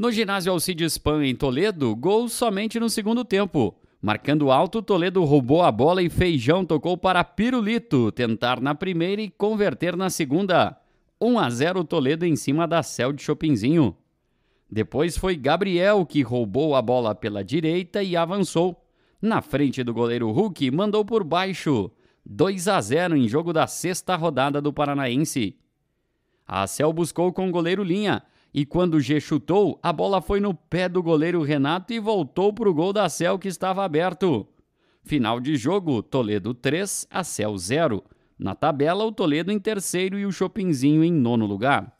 No ginásio Alcides Pan, em Toledo, gol somente no segundo tempo. Marcando alto, Toledo roubou a bola e Feijão tocou para Pirulito, tentar na primeira e converter na segunda. 1 a 0 Toledo em cima da Cel de Chopinzinho. Depois foi Gabriel que roubou a bola pela direita e avançou. Na frente do goleiro Hulk, mandou por baixo. 2 a 0 em jogo da sexta rodada do Paranaense. A Cel buscou com o goleiro Linha, e quando o G chutou, a bola foi no pé do goleiro Renato e voltou para o gol da Cel que estava aberto. Final de jogo: Toledo 3, a Cel 0. Na tabela, o Toledo em terceiro e o Chopinzinho em nono lugar.